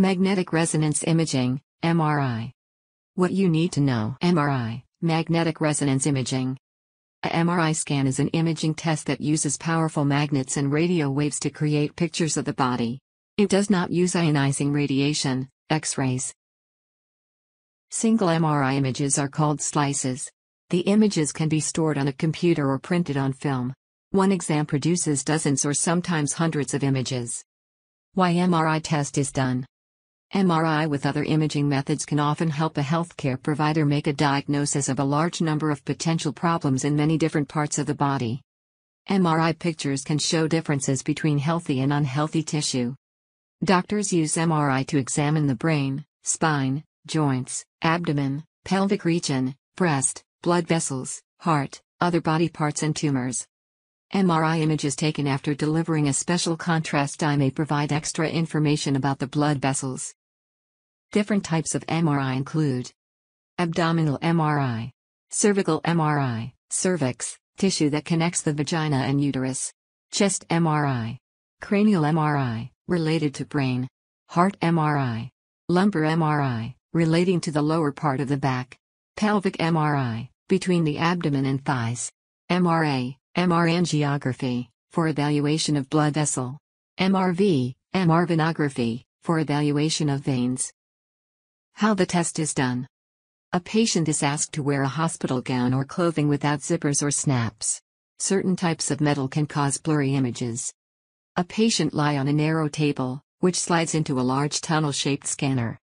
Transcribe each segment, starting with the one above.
Magnetic Resonance Imaging, MRI. What you need to know MRI, Magnetic Resonance Imaging. A MRI scan is an imaging test that uses powerful magnets and radio waves to create pictures of the body. It does not use ionizing radiation, X rays. Single MRI images are called slices. The images can be stored on a computer or printed on film. One exam produces dozens or sometimes hundreds of images. Why MRI test is done MRI with other imaging methods can often help a healthcare provider make a diagnosis of a large number of potential problems in many different parts of the body. MRI pictures can show differences between healthy and unhealthy tissue. Doctors use MRI to examine the brain, spine, joints, abdomen, pelvic region, breast, blood vessels, heart, other body parts, and tumors. MRI images taken after delivering a special contrast dye may provide extra information about the blood vessels, Different types of MRI include abdominal MRI, cervical MRI, cervix, tissue that connects the vagina and uterus, chest MRI, cranial MRI, related to brain, heart MRI, lumbar MRI, relating to the lower part of the back, pelvic MRI, between the abdomen and thighs, MRA, MR angiography, for evaluation of blood vessel, MRV, MR venography, for evaluation of veins, how the test is done. A patient is asked to wear a hospital gown or clothing without zippers or snaps. Certain types of metal can cause blurry images. A patient lie on a narrow table, which slides into a large tunnel-shaped scanner.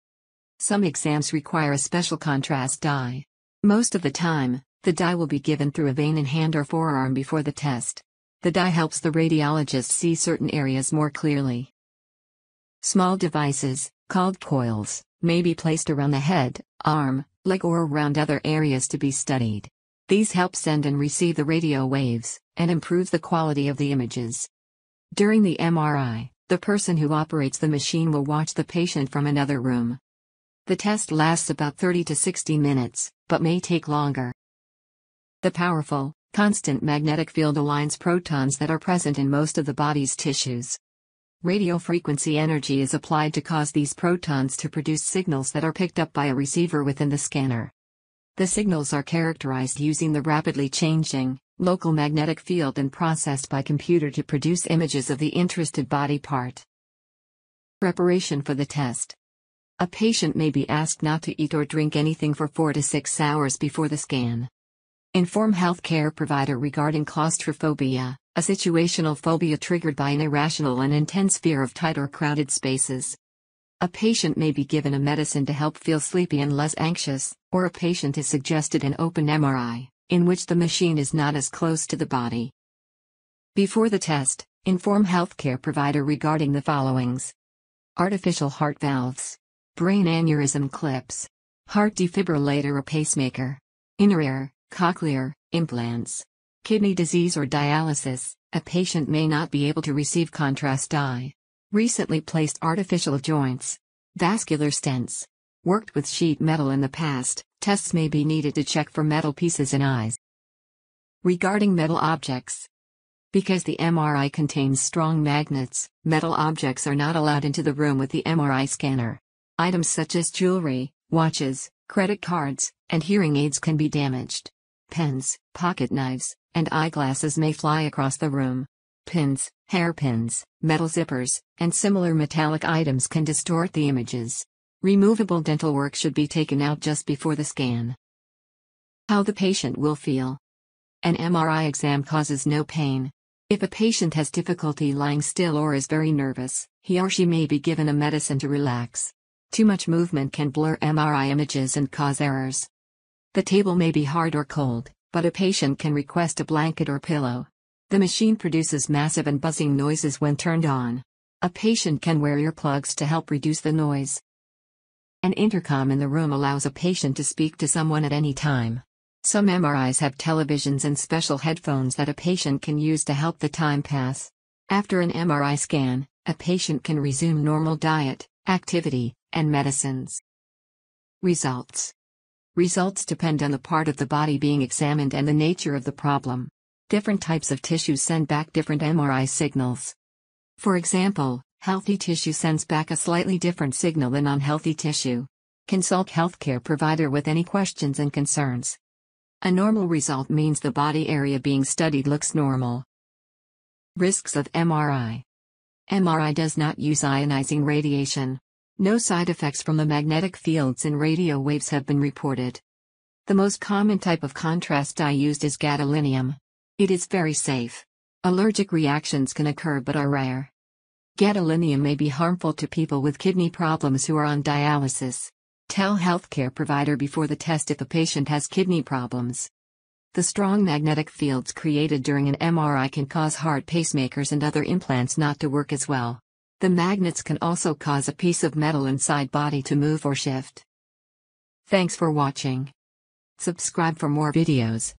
Some exams require a special contrast dye. Most of the time, the dye will be given through a vein in hand or forearm before the test. The dye helps the radiologist see certain areas more clearly. Small devices, called coils, may be placed around the head, arm, leg or around other areas to be studied. These help send and receive the radio waves, and improve the quality of the images. During the MRI, the person who operates the machine will watch the patient from another room. The test lasts about 30 to 60 minutes, but may take longer. The powerful, constant magnetic field aligns protons that are present in most of the body's tissues. Radio frequency energy is applied to cause these protons to produce signals that are picked up by a receiver within the scanner. The signals are characterized using the rapidly changing, local magnetic field and processed by computer to produce images of the interested body part. Preparation for the test. A patient may be asked not to eat or drink anything for 4 to 6 hours before the scan. Inform healthcare provider regarding claustrophobia, a situational phobia triggered by an irrational and intense fear of tight or crowded spaces. A patient may be given a medicine to help feel sleepy and less anxious, or a patient is suggested an open MRI, in which the machine is not as close to the body. Before the test, inform healthcare provider regarding the followings artificial heart valves, brain aneurysm clips, heart defibrillator, or pacemaker, inner ear, cochlear, implants, kidney disease or dialysis, a patient may not be able to receive contrast dye. Recently placed artificial joints, vascular stents, worked with sheet metal in the past, tests may be needed to check for metal pieces in eyes. Regarding metal objects, because the MRI contains strong magnets, metal objects are not allowed into the room with the MRI scanner. Items such as jewelry, watches, credit cards, and hearing aids can be damaged. Pens, pocket knives, and eyeglasses may fly across the room. Pins, hairpins, metal zippers, and similar metallic items can distort the images. Removable dental work should be taken out just before the scan. How the patient will feel. An MRI exam causes no pain. If a patient has difficulty lying still or is very nervous, he or she may be given a medicine to relax. Too much movement can blur MRI images and cause errors. The table may be hard or cold, but a patient can request a blanket or pillow. The machine produces massive and buzzing noises when turned on. A patient can wear earplugs to help reduce the noise. An intercom in the room allows a patient to speak to someone at any time. Some MRIs have televisions and special headphones that a patient can use to help the time pass. After an MRI scan, a patient can resume normal diet, activity, and medicines. Results Results depend on the part of the body being examined and the nature of the problem. Different types of tissues send back different MRI signals. For example, healthy tissue sends back a slightly different signal than unhealthy tissue. Consult healthcare provider with any questions and concerns. A normal result means the body area being studied looks normal. Risks of MRI MRI does not use ionizing radiation. No side effects from the magnetic fields in radio waves have been reported. The most common type of contrast dye used is gadolinium. It is very safe. Allergic reactions can occur but are rare. Gadolinium may be harmful to people with kidney problems who are on dialysis. Tell healthcare provider before the test if a patient has kidney problems. The strong magnetic fields created during an MRI can cause heart pacemakers and other implants not to work as well. The magnets can also cause a piece of metal inside body to move or shift. Thanks for watching. Subscribe for more videos.